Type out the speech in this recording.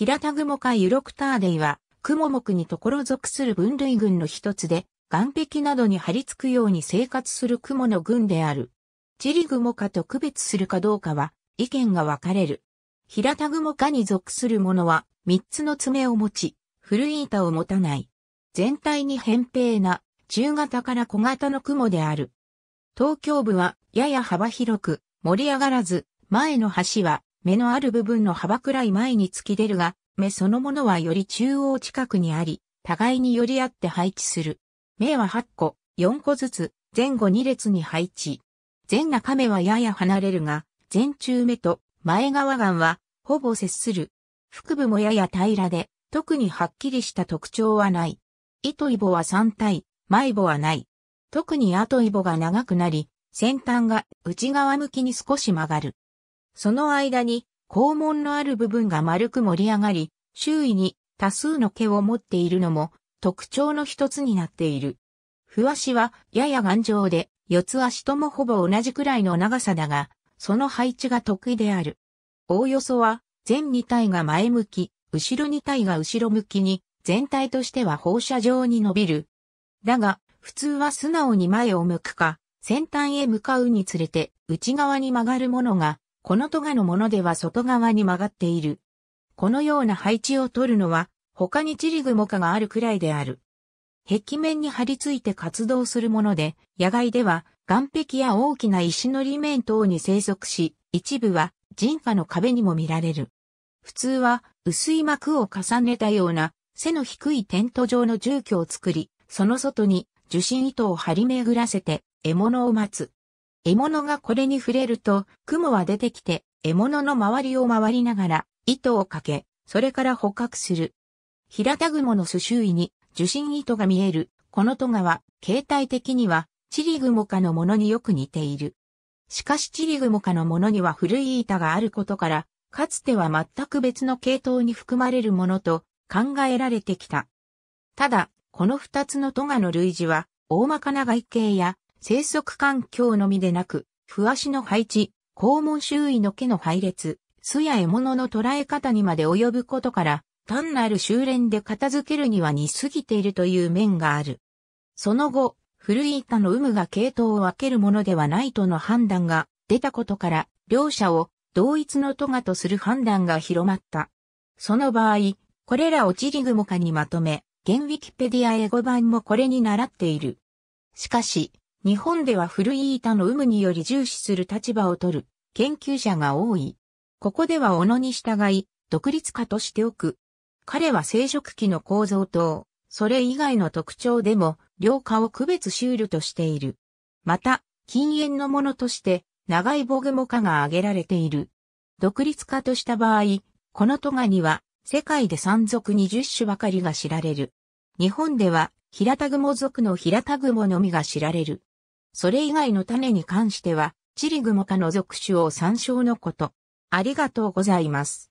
平田雲かユロクターデイは、雲目にところ属する分類群の一つで、岩壁などに張り付くように生活する雲の群である。チリ雲かと区別するかどうかは、意見が分かれる。平田雲かに属するものは、三つの爪を持ち、古い板を持たない。全体に扁平な、中型から小型の雲である。東京部は、やや幅広く、盛り上がらず、前の橋は、目のある部分の幅くらい前に突き出るが、目そのものはより中央近くにあり、互いに寄り合って配置する。目は8個、4個ずつ、前後2列に配置。前中目はやや離れるが、前中目と前側眼はほぼ接する。腹部もやや平らで、特にはっきりした特徴はない。糸イボは3体、前ボはない。特に後イボが長くなり、先端が内側向きに少し曲がる。その間に肛門のある部分が丸く盛り上がり、周囲に多数の毛を持っているのも特徴の一つになっている。ふわしはやや頑丈で、四つ足ともほぼ同じくらいの長さだが、その配置が得意である。おおよそは、全2体が前向き、後ろ二体が後ろ向きに、全体としては放射状に伸びる。だが、普通は素直に前を向くか、先端へ向かうにつれて内側に曲がるものがこのトガのものでは外側に曲がっている。このような配置を取るのは、他にチリグモカがあるくらいである。壁面に張り付いて活動するもので、野外では岩壁や大きな石の裏面等に生息し、一部は人家の壁にも見られる。普通は薄い膜を重ねたような背の低いテント状の住居を作り、その外に受信糸を張り巡らせて獲物を待つ。獲物がこれに触れると、モは出てきて、獲物の周りを回りながら、糸をかけ、それから捕獲する。平田蛛の巣周囲に受信糸が見える。このトガは、形態的には、チリグモ科のものによく似ている。しかしチリグモ科のものには古い板があることから、かつては全く別の系統に含まれるものと考えられてきた。ただ、この二つのトガの類似は、大まかな外形や生息環境のみでなく、不足の配置、肛門周囲の毛の配列、巣や獲物の捉え方にまで及ぶことから、単なる修練で片付けるには似すぎているという面がある。その後、古い板の有無が系統を分けるものではないとの判断が出たことから、両者を同一のトガとする判断が広まった。その場合、これらをチリグモ化にまとめ、現ウィキペディア英語版もこれに習っている。しかし、日本では古い板の有無により重視する立場を取る研究者が多い。ここでは小野に従い、独立家としておく。彼は生殖器の構造等、それ以外の特徴でも、両家を区別修慮としている。また、禁煙のものとして、長いボグモ化が挙げられている。独立家とした場合、このトガには、世界で山族20種ばかりが知られる。日本では、平田雲族の平田雲のみが知られる。それ以外の種に関しては、チリグモ科の属種を参照のこと。ありがとうございます。